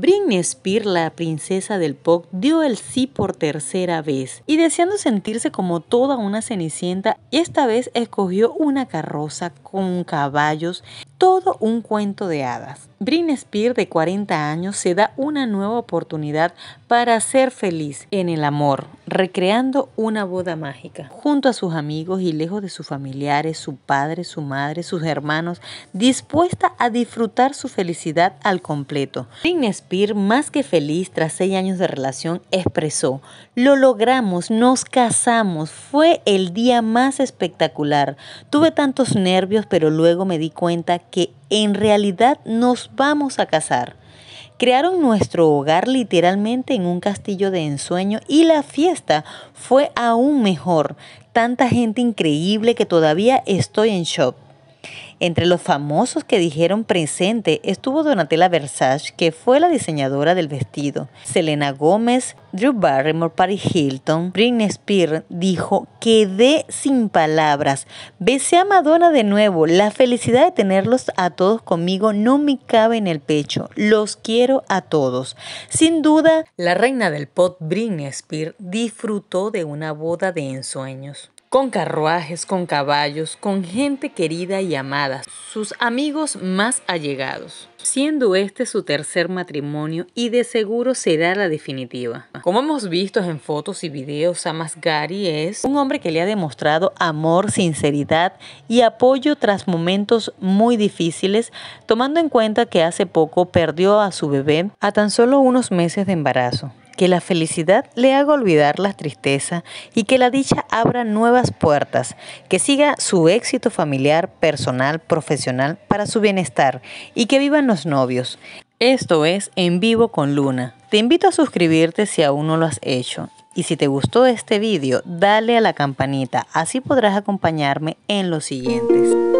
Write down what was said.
Britney Spear, la princesa del pop, dio el sí por tercera vez y deseando sentirse como toda una cenicienta, esta vez escogió una carroza con caballos todo un cuento de hadas. Brin spear de 40 años, se da una nueva oportunidad para ser feliz en el amor, recreando una boda mágica. Junto a sus amigos y lejos de sus familiares, su padre, su madre, sus hermanos, dispuesta a disfrutar su felicidad al completo. Britney Spear, más que feliz tras seis años de relación, expresó, lo logramos, nos casamos, fue el día más espectacular. Tuve tantos nervios, pero luego me di cuenta que en realidad nos vamos a casar. Crearon nuestro hogar literalmente en un castillo de ensueño y la fiesta fue aún mejor. Tanta gente increíble que todavía estoy en shock. Entre los famosos que dijeron presente estuvo Donatella Versace, que fue la diseñadora del vestido. Selena Gómez, Drew Barrymore, Paris Hilton, Britney Spears dijo, quedé sin palabras. Besé a Madonna de nuevo. La felicidad de tenerlos a todos conmigo no me cabe en el pecho. Los quiero a todos. Sin duda, la reina del pop, Britney Spears, disfrutó de una boda de ensueños con carruajes, con caballos, con gente querida y amada, sus amigos más allegados, siendo este su tercer matrimonio y de seguro será la definitiva. Como hemos visto en fotos y videos, Samas Gari es un hombre que le ha demostrado amor, sinceridad y apoyo tras momentos muy difíciles, tomando en cuenta que hace poco perdió a su bebé a tan solo unos meses de embarazo que la felicidad le haga olvidar la tristeza y que la dicha abra nuevas puertas, que siga su éxito familiar, personal, profesional para su bienestar y que vivan los novios. Esto es En Vivo con Luna. Te invito a suscribirte si aún no lo has hecho. Y si te gustó este vídeo, dale a la campanita, así podrás acompañarme en los siguientes.